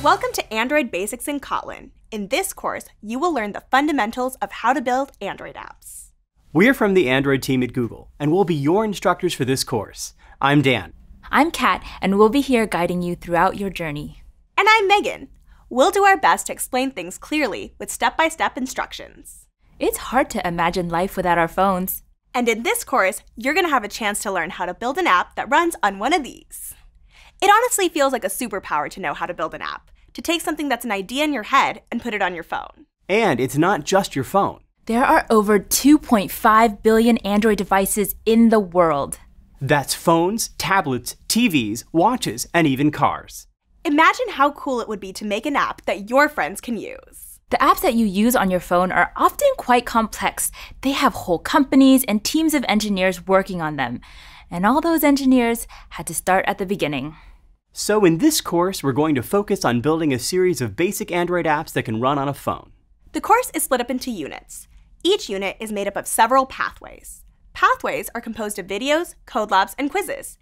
Welcome to Android Basics in Kotlin. In this course, you will learn the fundamentals of how to build Android apps. We're from the Android team at Google, and we'll be your instructors for this course. I'm Dan. I'm Kat, and we'll be here guiding you throughout your journey. And I'm Megan. We'll do our best to explain things clearly with step-by-step -step instructions. It's hard to imagine life without our phones. And in this course, you're going to have a chance to learn how to build an app that runs on one of these. It honestly feels like a superpower to know how to build an app, to take something that's an idea in your head and put it on your phone. And it's not just your phone. There are over 2.5 billion Android devices in the world. That's phones, tablets, TVs, watches, and even cars. Imagine how cool it would be to make an app that your friends can use. The apps that you use on your phone are often quite complex. They have whole companies and teams of engineers working on them. And all those engineers had to start at the beginning. So in this course, we're going to focus on building a series of basic Android apps that can run on a phone. The course is split up into units. Each unit is made up of several pathways. Pathways are composed of videos, code labs, and quizzes.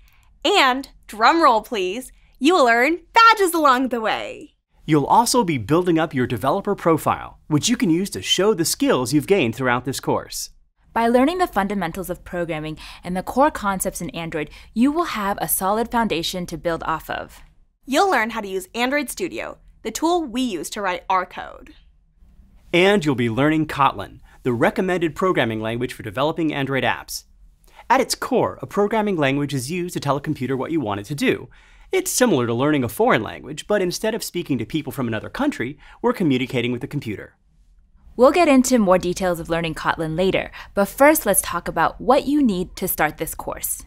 And, drumroll please, you will earn badges along the way. You'll also be building up your developer profile, which you can use to show the skills you've gained throughout this course. By learning the fundamentals of programming and the core concepts in Android, you will have a solid foundation to build off of. You'll learn how to use Android Studio, the tool we use to write our code. And you'll be learning Kotlin, the recommended programming language for developing Android apps. At its core, a programming language is used to tell a computer what you want it to do. It's similar to learning a foreign language, but instead of speaking to people from another country, we're communicating with the computer. We'll get into more details of learning Kotlin later, but first let's talk about what you need to start this course.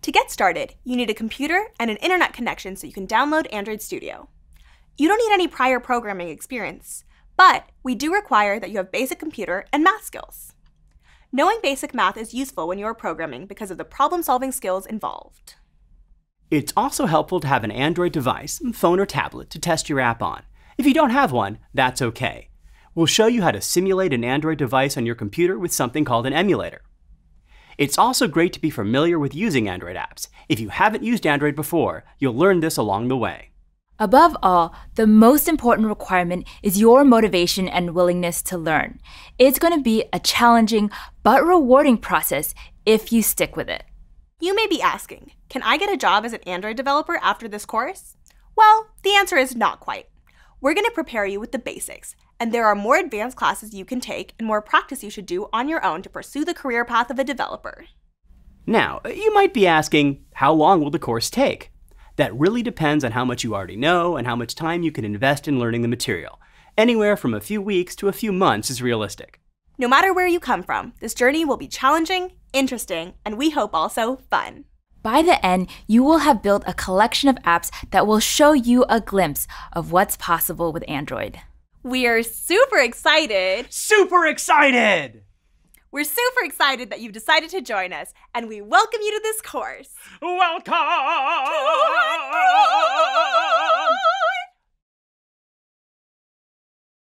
To get started, you need a computer and an internet connection so you can download Android Studio. You don't need any prior programming experience, but we do require that you have basic computer and math skills. Knowing basic math is useful when you are programming because of the problem-solving skills involved. It's also helpful to have an Android device, phone or tablet, to test your app on. If you don't have one, that's okay. We'll show you how to simulate an Android device on your computer with something called an emulator. It's also great to be familiar with using Android apps. If you haven't used Android before, you'll learn this along the way. Above all, the most important requirement is your motivation and willingness to learn. It's going to be a challenging but rewarding process if you stick with it. You may be asking, can I get a job as an Android developer after this course? Well, the answer is not quite. We're going to prepare you with the basics, and there are more advanced classes you can take and more practice you should do on your own to pursue the career path of a developer. Now, you might be asking, how long will the course take? That really depends on how much you already know and how much time you can invest in learning the material. Anywhere from a few weeks to a few months is realistic. No matter where you come from, this journey will be challenging, interesting, and we hope also fun. By the end, you will have built a collection of apps that will show you a glimpse of what's possible with Android. We are super excited! Super excited! We're super excited that you've decided to join us, and we welcome you to this course. Welcome!